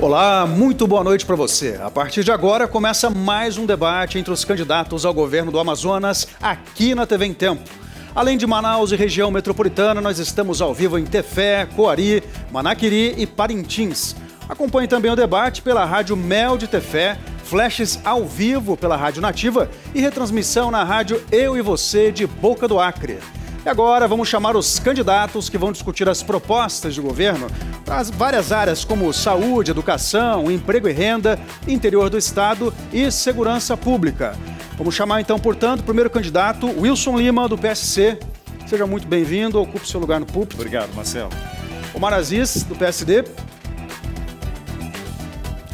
Olá, muito boa noite para você. A partir de agora começa mais um debate entre os candidatos ao governo do Amazonas aqui na TV em Tempo. Além de Manaus e região metropolitana, nós estamos ao vivo em Tefé, Coari, Manaquiri e Parintins. Acompanhe também o debate pela Rádio Mel de Tefé, flashes ao vivo pela Rádio Nativa e retransmissão na Rádio Eu e Você de Boca do Acre. E agora vamos chamar os candidatos que vão discutir as propostas de governo para várias áreas como saúde, educação, emprego e renda, interior do estado e segurança pública. Vamos chamar então, portanto, o primeiro candidato, Wilson Lima, do PSC. Seja muito bem-vindo, ocupe seu lugar no púlpito. Obrigado, Marcelo. Omar Aziz, do PSD.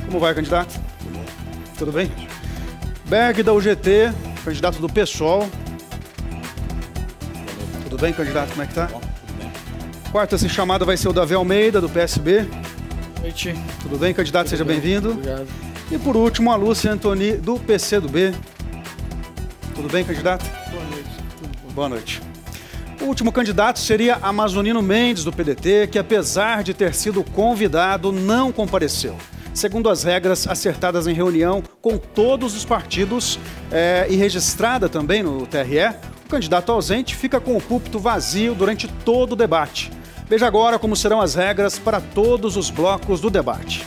Como vai, candidato? Tudo bem? Berg, da UGT, candidato do PSOL bem, candidato? Como é que tá? Bom, tudo bem. Quarta sem chamada vai ser o Davi Almeida, do PSB. Boa noite. Tudo bem, candidato? Tudo Seja bem-vindo. Bem Obrigado. E por último, a Lúcia Antoni, do PCdoB. Tudo bem, candidato? Boa noite. Boa noite. O último candidato seria Amazonino Mendes, do PDT, que apesar de ter sido convidado, não compareceu. Segundo as regras acertadas em reunião com todos os partidos é, e registrada também no TRE, o candidato ausente fica com o púlpito vazio durante todo o debate. Veja agora como serão as regras para todos os blocos do debate.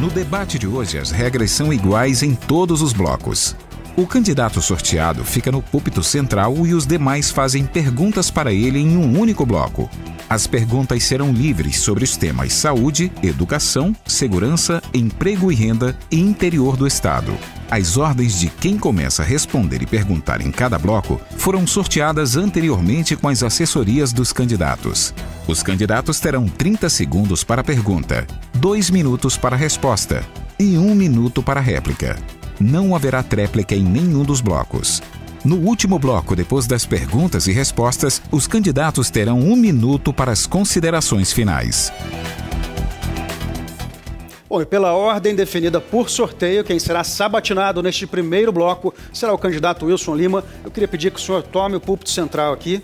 No debate de hoje, as regras são iguais em todos os blocos. O candidato sorteado fica no púlpito central e os demais fazem perguntas para ele em um único bloco. As perguntas serão livres sobre os temas saúde, educação, segurança, emprego e renda e interior do Estado. As ordens de quem começa a responder e perguntar em cada bloco foram sorteadas anteriormente com as assessorias dos candidatos. Os candidatos terão 30 segundos para a pergunta, 2 minutos para a resposta e 1 um minuto para a réplica não haverá tréplica em nenhum dos blocos. No último bloco, depois das perguntas e respostas, os candidatos terão um minuto para as considerações finais. Bom, e pela ordem definida por sorteio, quem será sabatinado neste primeiro bloco será o candidato Wilson Lima. Eu queria pedir que o senhor tome o púlpito central aqui.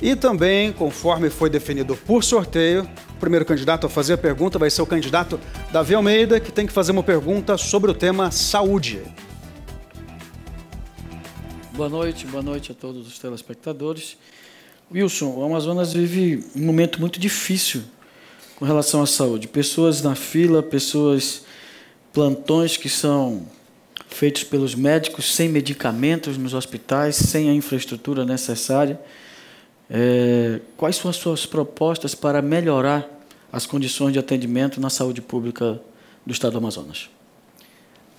E também, conforme foi definido por sorteio, o primeiro candidato a fazer a pergunta vai ser o candidato Davi Almeida, que tem que fazer uma pergunta sobre o tema saúde. Boa noite, boa noite a todos os telespectadores. Wilson, o Amazonas vive um momento muito difícil com relação à saúde. Pessoas na fila, pessoas plantões que são feitos pelos médicos sem medicamentos nos hospitais, sem a infraestrutura necessária é, quais são as suas propostas para melhorar as condições de atendimento na saúde pública do Estado do Amazonas?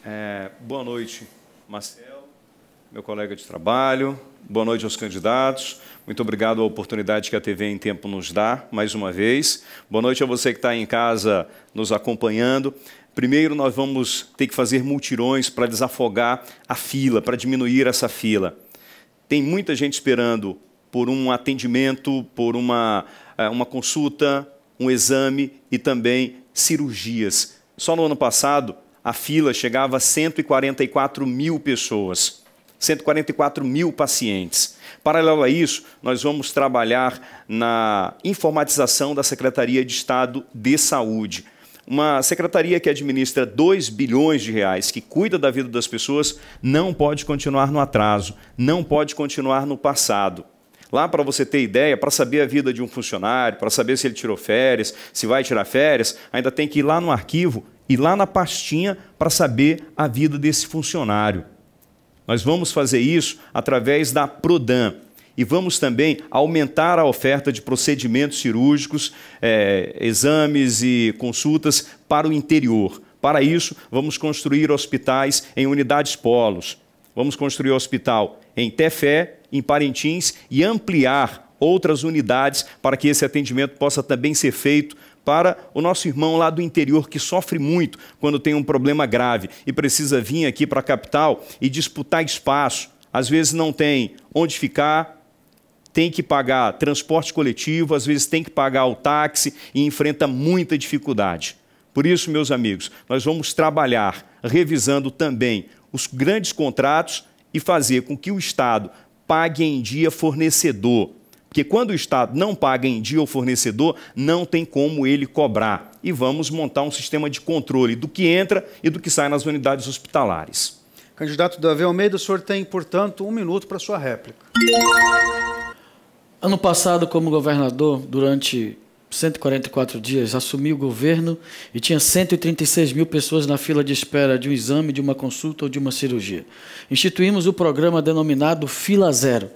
É, boa noite, Marcel, meu colega de trabalho. Boa noite aos candidatos. Muito obrigado à oportunidade que a TV em Tempo nos dá, mais uma vez. Boa noite a você que está em casa nos acompanhando. Primeiro, nós vamos ter que fazer multirões para desafogar a fila, para diminuir essa fila. Tem muita gente esperando por um atendimento, por uma, eh, uma consulta, um exame e também cirurgias. Só no ano passado, a fila chegava a 144 mil pessoas, 144 mil pacientes. Paralelo a isso, nós vamos trabalhar na informatização da Secretaria de Estado de Saúde. Uma secretaria que administra 2 bilhões de reais, que cuida da vida das pessoas, não pode continuar no atraso, não pode continuar no passado. Lá, para você ter ideia, para saber a vida de um funcionário, para saber se ele tirou férias, se vai tirar férias, ainda tem que ir lá no arquivo e lá na pastinha para saber a vida desse funcionário. Nós vamos fazer isso através da Prodan e vamos também aumentar a oferta de procedimentos cirúrgicos, é, exames e consultas para o interior. Para isso, vamos construir hospitais em unidades polos. Vamos construir hospital em Tefé, em Parintins e ampliar outras unidades para que esse atendimento possa também ser feito para o nosso irmão lá do interior que sofre muito quando tem um problema grave e precisa vir aqui para a capital e disputar espaço. Às vezes não tem onde ficar, tem que pagar transporte coletivo, às vezes tem que pagar o táxi e enfrenta muita dificuldade. Por isso, meus amigos, nós vamos trabalhar revisando também os grandes contratos e fazer com que o Estado pague em dia fornecedor. Porque quando o Estado não paga em dia o fornecedor, não tem como ele cobrar. E vamos montar um sistema de controle do que entra e do que sai nas unidades hospitalares. Candidato Davi Almeida, o senhor tem, portanto, um minuto para sua réplica. Ano passado, como governador, durante 144 dias, assumi o governo e tinha 136 mil pessoas na fila de espera de um exame, de uma consulta ou de uma cirurgia. Instituímos o programa denominado Fila Zero,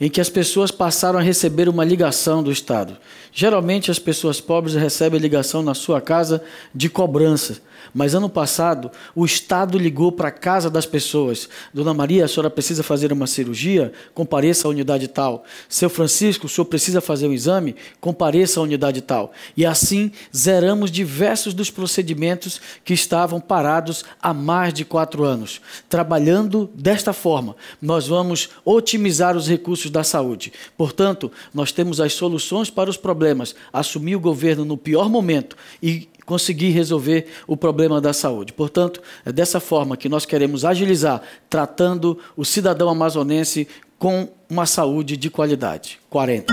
em que as pessoas passaram a receber uma ligação do Estado. Geralmente as pessoas pobres recebem ligação na sua casa de cobrança. Mas ano passado, o Estado ligou para a casa das pessoas. Dona Maria, a senhora precisa fazer uma cirurgia? Compareça à unidade tal. Seu Francisco, o senhor precisa fazer um exame? Compareça à unidade tal. E assim, zeramos diversos dos procedimentos que estavam parados há mais de quatro anos. Trabalhando desta forma, nós vamos otimizar os recursos serviços da saúde. Portanto, nós temos as soluções para os problemas, assumir o governo no pior momento e conseguir resolver o problema da saúde. Portanto, é dessa forma que nós queremos agilizar, tratando o cidadão amazonense com uma saúde de qualidade. 40.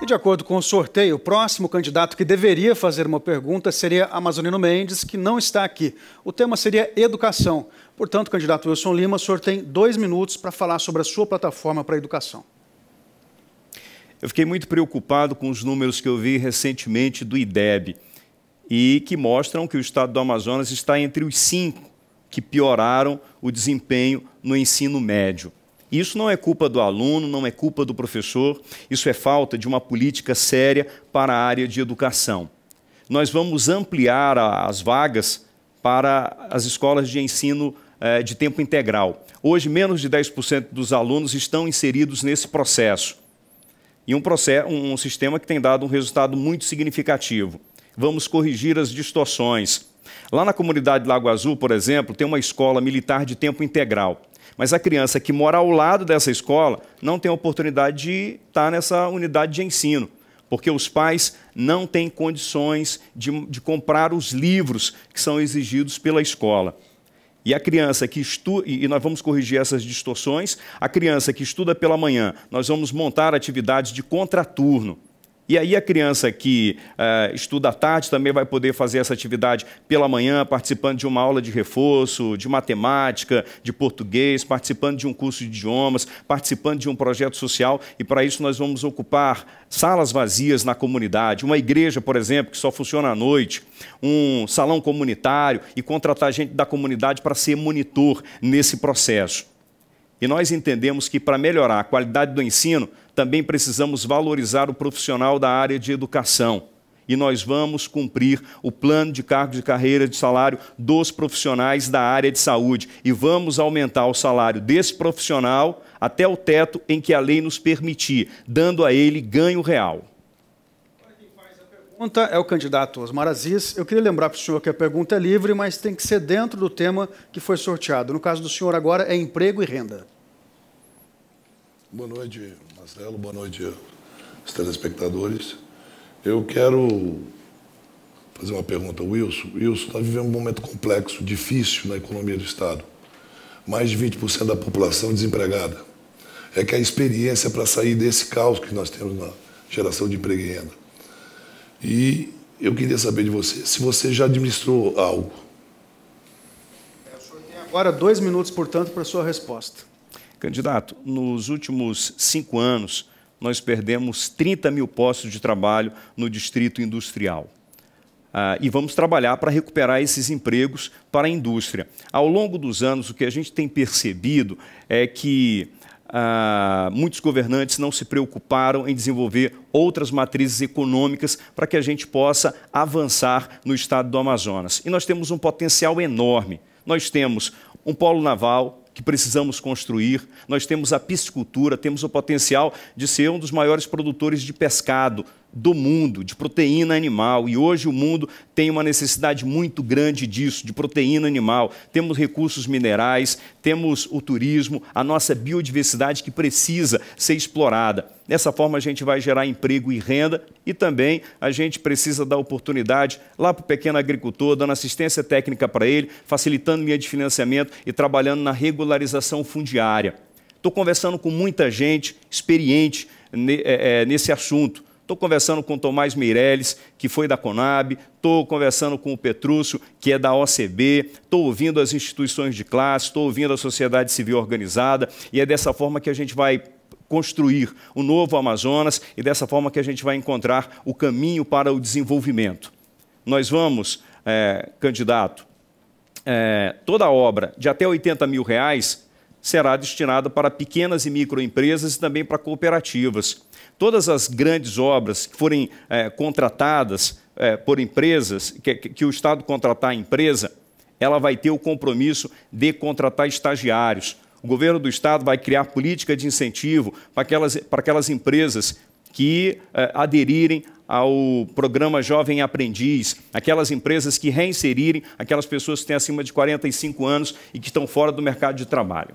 E de acordo com o sorteio, o próximo candidato que deveria fazer uma pergunta seria Amazonino Mendes, que não está aqui. O tema seria educação. Portanto, candidato Wilson Lima, o senhor tem dois minutos para falar sobre a sua plataforma para a educação. Eu fiquei muito preocupado com os números que eu vi recentemente do IDEB e que mostram que o estado do Amazonas está entre os cinco que pioraram o desempenho no ensino médio. E isso não é culpa do aluno, não é culpa do professor, isso é falta de uma política séria para a área de educação. Nós vamos ampliar as vagas para as escolas de ensino eh, de tempo integral. Hoje, menos de 10% dos alunos estão inseridos nesse processo. E um, processo, um sistema que tem dado um resultado muito significativo. Vamos corrigir as distorções. Lá na comunidade Lago Azul, por exemplo, tem uma escola militar de tempo integral. Mas a criança que mora ao lado dessa escola não tem oportunidade de estar nessa unidade de ensino, porque os pais não têm condições de, de comprar os livros que são exigidos pela escola. E a criança que estuda, e nós vamos corrigir essas distorções, a criança que estuda pela manhã, nós vamos montar atividades de contraturno. E aí a criança que uh, estuda à tarde também vai poder fazer essa atividade pela manhã, participando de uma aula de reforço, de matemática, de português, participando de um curso de idiomas, participando de um projeto social. E para isso nós vamos ocupar salas vazias na comunidade, uma igreja, por exemplo, que só funciona à noite, um salão comunitário e contratar gente da comunidade para ser monitor nesse processo. E nós entendemos que para melhorar a qualidade do ensino, também precisamos valorizar o profissional da área de educação. E nós vamos cumprir o plano de cargo de carreira de salário dos profissionais da área de saúde. E vamos aumentar o salário desse profissional até o teto em que a lei nos permitir, dando a ele ganho real pergunta é o candidato Osmar Aziz. Eu queria lembrar para o senhor que a pergunta é livre, mas tem que ser dentro do tema que foi sorteado. No caso do senhor agora é emprego e renda. Boa noite, Marcelo. Boa noite aos telespectadores. Eu quero fazer uma pergunta ao Wilson. Wilson, nós vivemos um momento complexo, difícil na economia do Estado. Mais de 20% da população desempregada. É que a experiência para sair desse caos que nós temos na geração de emprego e renda. E eu queria saber de você, se você já administrou algo. É, o senhor tem agora dois minutos, portanto, para a sua resposta. Candidato, nos últimos cinco anos, nós perdemos 30 mil postos de trabalho no distrito industrial. Ah, e vamos trabalhar para recuperar esses empregos para a indústria. Ao longo dos anos, o que a gente tem percebido é que ah, muitos governantes não se preocuparam em desenvolver outras matrizes econômicas para que a gente possa avançar no estado do Amazonas. E nós temos um potencial enorme. Nós temos um polo naval, que precisamos construir. Nós temos a piscicultura, temos o potencial de ser um dos maiores produtores de pescado do mundo, de proteína animal. E hoje o mundo tem uma necessidade muito grande disso, de proteína animal. Temos recursos minerais, temos o turismo, a nossa biodiversidade que precisa ser explorada. Dessa forma, a gente vai gerar emprego e renda e também a gente precisa dar oportunidade lá para o pequeno agricultor, dando assistência técnica para ele, facilitando linha de financiamento e trabalhando na regularização fundiária. Estou conversando com muita gente experiente eh, eh, nesse assunto Estou conversando com o Tomás Meirelles, que foi da Conab, estou conversando com o Petrúcio, que é da OCB, estou ouvindo as instituições de classe, estou ouvindo a sociedade civil organizada, e é dessa forma que a gente vai construir o novo Amazonas e dessa forma que a gente vai encontrar o caminho para o desenvolvimento. Nós vamos, é, candidato, é, toda obra de até 80 mil reais será destinada para pequenas e microempresas e também para cooperativas. Todas as grandes obras que forem é, contratadas é, por empresas, que, que o Estado contratar a empresa, ela vai ter o compromisso de contratar estagiários. O governo do Estado vai criar política de incentivo para aquelas, para aquelas empresas que eh, aderirem ao programa Jovem Aprendiz, aquelas empresas que reinserirem aquelas pessoas que têm acima de 45 anos e que estão fora do mercado de trabalho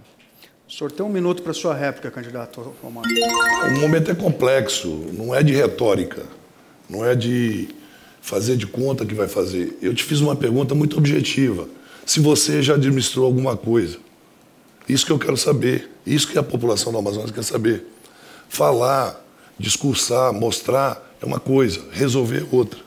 senhor tem um minuto para sua réplica, candidato Romano. O momento é complexo, não é de retórica, não é de fazer de conta que vai fazer. Eu te fiz uma pergunta muito objetiva. Se você já administrou alguma coisa, isso que eu quero saber, isso que a população do Amazonas quer saber. Falar, discursar, mostrar é uma coisa, resolver é outra.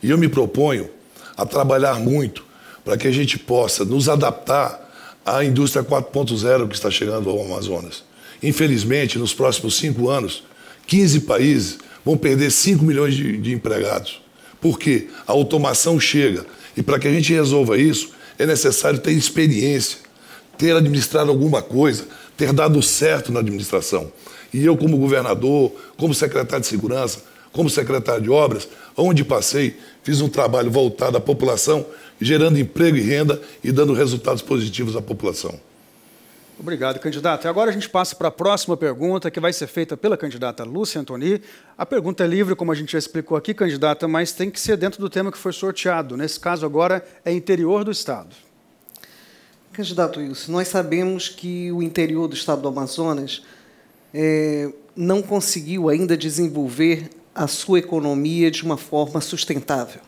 E eu me proponho a trabalhar muito para que a gente possa nos adaptar a indústria 4.0 que está chegando ao Amazonas. Infelizmente, nos próximos cinco anos, 15 países vão perder 5 milhões de, de empregados. Porque a automação chega. E para que a gente resolva isso, é necessário ter experiência, ter administrado alguma coisa, ter dado certo na administração. E eu, como governador, como secretário de segurança, como secretário de obras, onde passei, fiz um trabalho voltado à população gerando emprego e renda e dando resultados positivos à população. Obrigado, candidato. E agora a gente passa para a próxima pergunta, que vai ser feita pela candidata Lúcia Antoni. A pergunta é livre, como a gente já explicou aqui, candidata, mas tem que ser dentro do tema que foi sorteado. Nesse caso, agora, é interior do Estado. Candidato Wilson, nós sabemos que o interior do Estado do Amazonas é, não conseguiu ainda desenvolver a sua economia de uma forma sustentável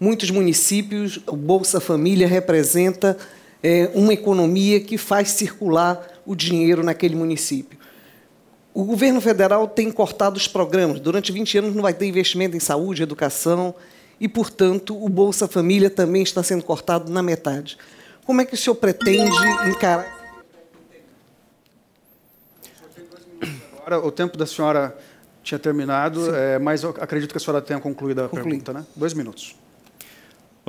muitos municípios, o Bolsa Família representa é, uma economia que faz circular o dinheiro naquele município. O governo federal tem cortado os programas. Durante 20 anos não vai ter investimento em saúde, educação, e, portanto, o Bolsa Família também está sendo cortado na metade. Como é que o senhor pretende encarar. Agora, o tempo da senhora tinha terminado, é, mas acredito que a senhora tenha concluído a Concluí. pergunta, né? Dois minutos.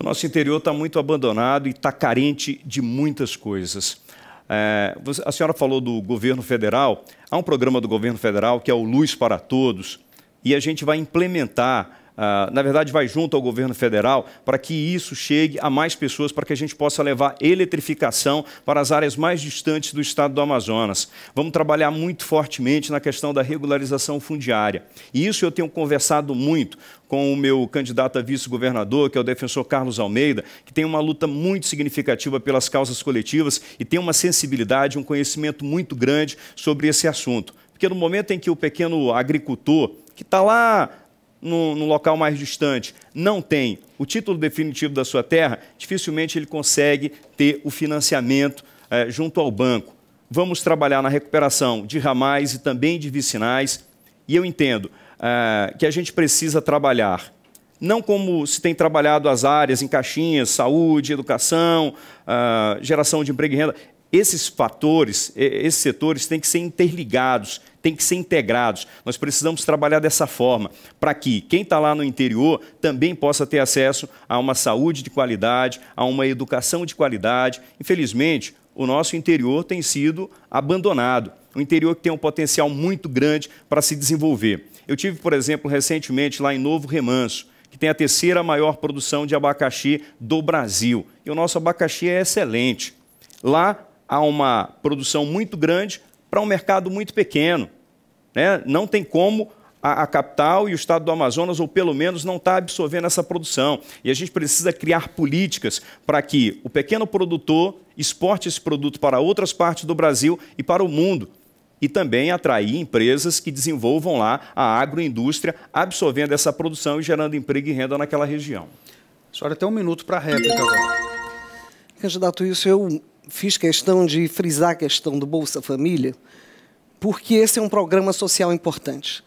O nosso interior está muito abandonado e está carente de muitas coisas. É, a senhora falou do governo federal. Há um programa do governo federal que é o Luz para Todos e a gente vai implementar ah, na verdade, vai junto ao governo federal para que isso chegue a mais pessoas, para que a gente possa levar eletrificação para as áreas mais distantes do estado do Amazonas. Vamos trabalhar muito fortemente na questão da regularização fundiária. E isso eu tenho conversado muito com o meu candidato a vice-governador, que é o defensor Carlos Almeida, que tem uma luta muito significativa pelas causas coletivas e tem uma sensibilidade, um conhecimento muito grande sobre esse assunto. Porque no momento em que o pequeno agricultor, que está lá num, local mais distante não tem o título definitivo da sua terra, dificilmente ele consegue ter o financiamento é, junto ao banco. Vamos trabalhar na recuperação de ramais e também de vicinais. E eu entendo é, que a gente precisa trabalhar não como se tem trabalhado as áreas em caixinhas, saúde, educação, ah, geração de emprego e renda. Esses fatores, esses setores têm que ser interligados, têm que ser integrados. Nós precisamos trabalhar dessa forma, para que quem está lá no interior também possa ter acesso a uma saúde de qualidade, a uma educação de qualidade. Infelizmente, o nosso interior tem sido abandonado. O interior que tem um potencial muito grande para se desenvolver. Eu tive, por exemplo, recentemente lá em Novo Remanso, que tem a terceira maior produção de abacaxi do Brasil. E o nosso abacaxi é excelente. Lá a uma produção muito grande para um mercado muito pequeno. Né? Não tem como a, a, capital e o estado do Amazonas, ou pelo menos não está absorvendo essa produção. E a gente precisa criar políticas para que o pequeno produtor exporte esse produto para outras partes do Brasil e para o mundo. E também atrair empresas que desenvolvam lá a agroindústria, absorvendo essa produção e gerando emprego e renda naquela região. A senhora tem um minuto para a réplica agora. Candidato, isso eu fiz questão de frisar a questão do Bolsa Família, porque esse é um programa social importante.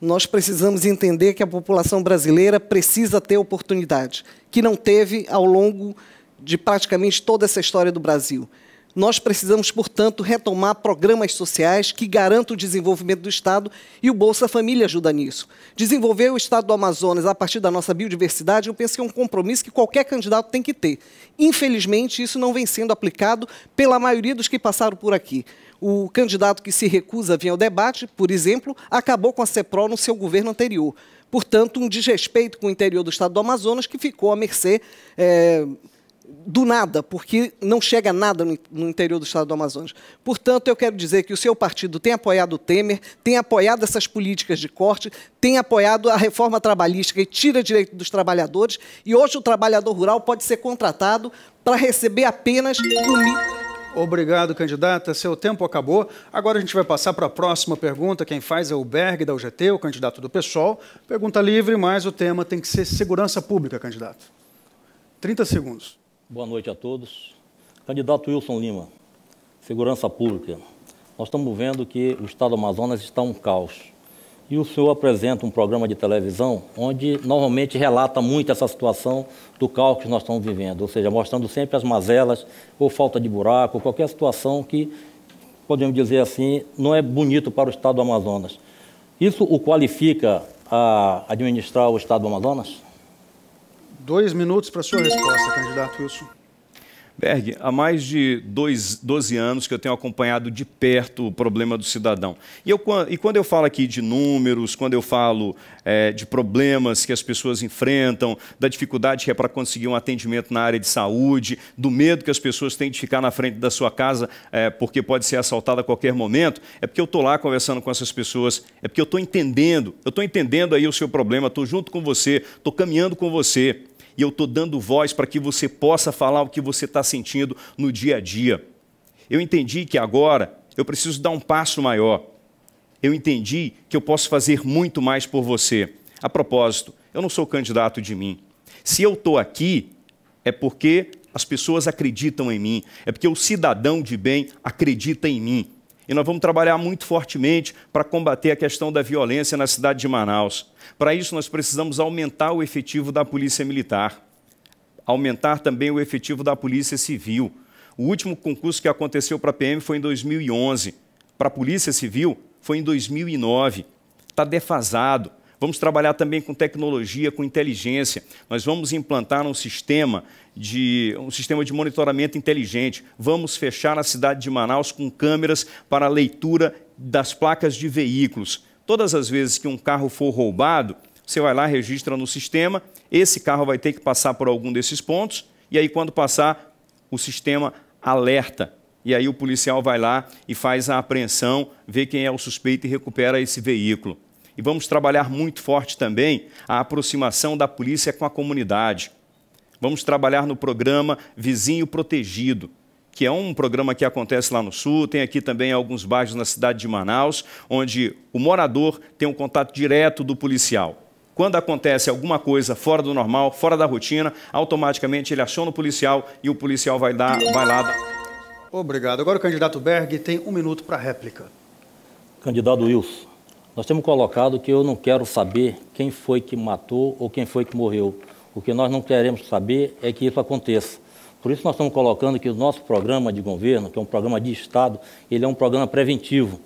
Nós precisamos entender que a população brasileira precisa ter oportunidade, que não teve ao longo de praticamente toda essa história do Brasil. Nós precisamos, portanto, retomar programas sociais que garantam o desenvolvimento do Estado e o Bolsa Família ajuda nisso. Desenvolver o Estado do Amazonas a partir da nossa biodiversidade, eu penso que é um compromisso que qualquer candidato tem que ter. Infelizmente, isso não vem sendo aplicado pela maioria dos que passaram por aqui. O candidato que se recusa a vir ao debate, por exemplo, acabou com a CEPRO no seu governo anterior. Portanto, um desrespeito com o interior do Estado do Amazonas que ficou à mercê. É do nada, porque não chega nada no, interior do estado do Amazonas. Portanto, eu quero dizer que o seu partido tem apoiado o Temer, tem apoiado essas políticas de corte, tem apoiado a reforma trabalhista que tira direito dos trabalhadores, e hoje o trabalhador rural pode ser contratado para receber apenas o Obrigado, candidata. Seu tempo acabou. Agora a gente vai passar para a próxima pergunta. Quem faz é o Berg, da UGT, o candidato do PSOL. Pergunta livre, mas o tema tem que ser segurança pública, candidato. 30 segundos. Boa noite a todos. Candidato Wilson Lima, Segurança Pública. Nós estamos vendo que o estado do Amazonas está um caos. E o senhor apresenta um programa de televisão onde normalmente relata muito essa situação do caos que nós estamos vivendo, ou seja, mostrando sempre as mazelas, ou falta de buraco, qualquer situação que, podemos dizer assim, não é bonito para o estado do Amazonas. Isso o qualifica a administrar o estado do Amazonas? Dois minutos para sua resposta, candidato Wilson. Berg, há mais de dois, 12 anos que eu tenho acompanhado de perto o problema do cidadão. E, eu, e quando eu falo aqui de números, quando eu falo é, de problemas que as pessoas enfrentam, da dificuldade que é para conseguir um atendimento na área de saúde, do medo que as pessoas têm de ficar na frente da sua casa é, porque pode ser assaltada a qualquer momento, é porque eu estou lá conversando com essas pessoas, é porque eu estou entendendo, eu estou entendendo aí o seu problema, estou junto com você, estou caminhando com você e eu estou dando voz para que você possa falar o que você está sentindo no dia a dia. Eu entendi que agora eu preciso dar um passo maior. Eu entendi que eu posso fazer muito mais por você. A propósito, eu não sou candidato de mim. Se eu estou aqui, é porque as pessoas acreditam em mim, é porque o cidadão de bem acredita em mim e nós vamos trabalhar muito fortemente para combater a questão da violência na cidade de Manaus. Para isso, nós precisamos aumentar o efetivo da Polícia Militar, aumentar também o efetivo da Polícia Civil. O último concurso que aconteceu para a PM foi em 2011, para a Polícia Civil foi em 2009. Está defasado. Vamos trabalhar também com tecnologia, com inteligência. Nós vamos implantar um sistema de um sistema de monitoramento inteligente. Vamos fechar a cidade de Manaus com câmeras para leitura das placas de veículos. Todas as vezes que um carro for roubado, você vai lá, registra no sistema, esse carro vai ter que passar por algum desses pontos, e aí quando passar, o sistema alerta. E aí o policial vai lá e faz a apreensão, vê quem é o suspeito e recupera esse veículo e vamos trabalhar muito forte também a aproximação da polícia com a comunidade. Vamos trabalhar no programa Vizinho Protegido, que é um programa que acontece lá no Sul, tem aqui também alguns bairros na cidade de Manaus, onde o morador tem um contato direto do policial. Quando acontece alguma coisa fora do normal, fora da rotina, automaticamente ele aciona o policial e o policial vai dar, vai lá. Obrigado. Agora o candidato Berg tem um minuto para réplica. Candidato Wilson, nós temos colocado que eu não quero saber quem foi que matou ou quem foi que morreu. O que nós não queremos saber é que isso aconteça. Por isso nós estamos colocando que o nosso programa de governo, que é um programa de Estado, ele é um programa preventivo.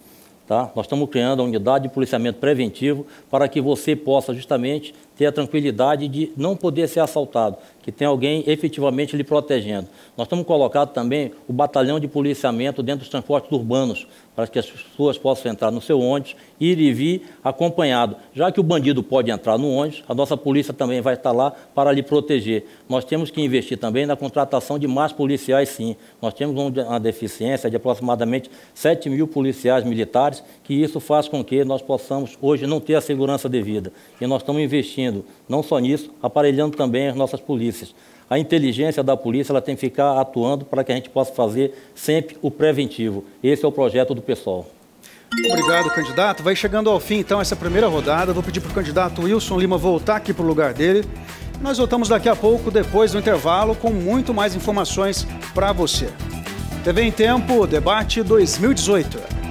Tá? Nós estamos criando a unidade de policiamento preventivo para que você possa justamente ter a tranquilidade de não poder ser assaltado, que tem alguém efetivamente lhe protegendo. Nós estamos colocando também o batalhão de policiamento dentro dos transportes urbanos, para que as pessoas possam entrar no seu ônibus, ir e vir acompanhado. Já que o bandido pode entrar no ônibus, a nossa polícia também vai estar lá para lhe proteger. Nós temos que investir também na contratação de mais policiais, sim. Nós temos uma deficiência de aproximadamente 7 mil policiais militares, que isso faz com que nós possamos hoje não ter a segurança devida. E nós estamos investindo investindo, não só nisso, aparelhando também as nossas polícias. A inteligência da polícia ela tem que ficar atuando para que a gente possa fazer sempre o preventivo. Esse é o projeto do pessoal. Obrigado, candidato. Vai chegando ao fim, então, essa primeira rodada. Vou pedir para o candidato Wilson Lima voltar aqui para o lugar dele. Nós voltamos daqui a pouco, depois do intervalo, com muito mais informações para você. TV em Tempo, debate 2018.